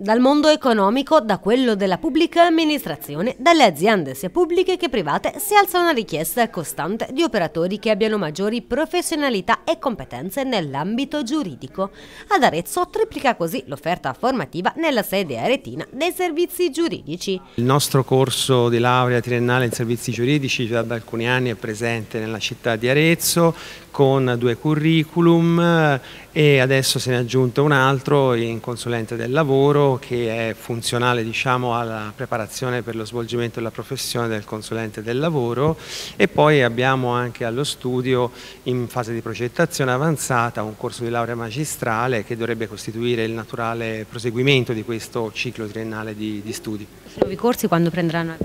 dal mondo economico, da quello della pubblica amministrazione, dalle aziende sia pubbliche che private si alza una richiesta costante di operatori che abbiano maggiori professionalità e competenze nell'ambito giuridico. Ad Arezzo triplica così l'offerta formativa nella sede aretina dei servizi giuridici. Il nostro corso di laurea triennale in servizi giuridici già da alcuni anni è presente nella città di Arezzo con due curriculum eh, e adesso se ne è aggiunto un altro in consulente del lavoro che è funzionale diciamo, alla preparazione per lo svolgimento della professione del consulente del lavoro e poi abbiamo anche allo studio in fase di progettazione avanzata un corso di laurea magistrale che dovrebbe costituire il naturale proseguimento di questo ciclo triennale di, di studi. I nuovi corsi quando prenderanno?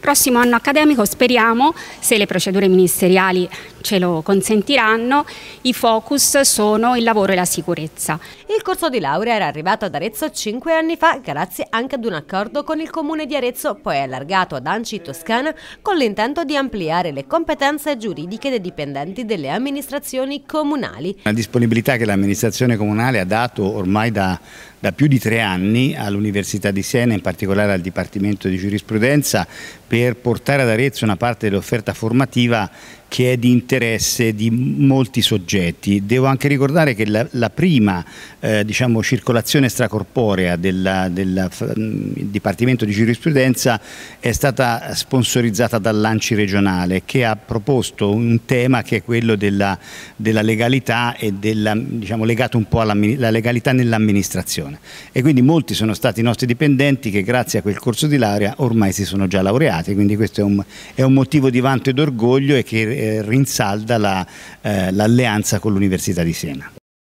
Prossimo anno accademico speriamo, se le procedure ministeriali ce lo consentiranno, i focus sono il lavoro e la sicurezza. Il corso di laurea era arrivato ad Arezzo cinque anni fa grazie anche ad un accordo con il comune di Arezzo, poi allargato ad Anci Toscana con l'intento di ampliare le competenze giuridiche dei dipendenti delle amministrazioni comunali. La disponibilità che l'amministrazione comunale ha dato ormai da, da più di tre anni all'Università di Siena, in particolare al Dipartimento di Giurisprudenza, per portare ad Arezzo una parte dell'offerta formativa che è di interesse di molti soggetti. Devo anche ricordare che la, la prima eh, diciamo, circolazione stracorporea del mm, Dipartimento di Giurisprudenza è stata sponsorizzata Lanci regionale che ha proposto un tema che è quello della, della legalità e della, diciamo, legato un po' alla legalità nell'amministrazione e quindi molti sono stati i nostri dipendenti che grazie a quel corso di laurea ormai si sono già laureati, quindi questo è un, è un motivo di vanto ed orgoglio e che eh, rinsalda l'alleanza la, eh, con l'Università di Siena.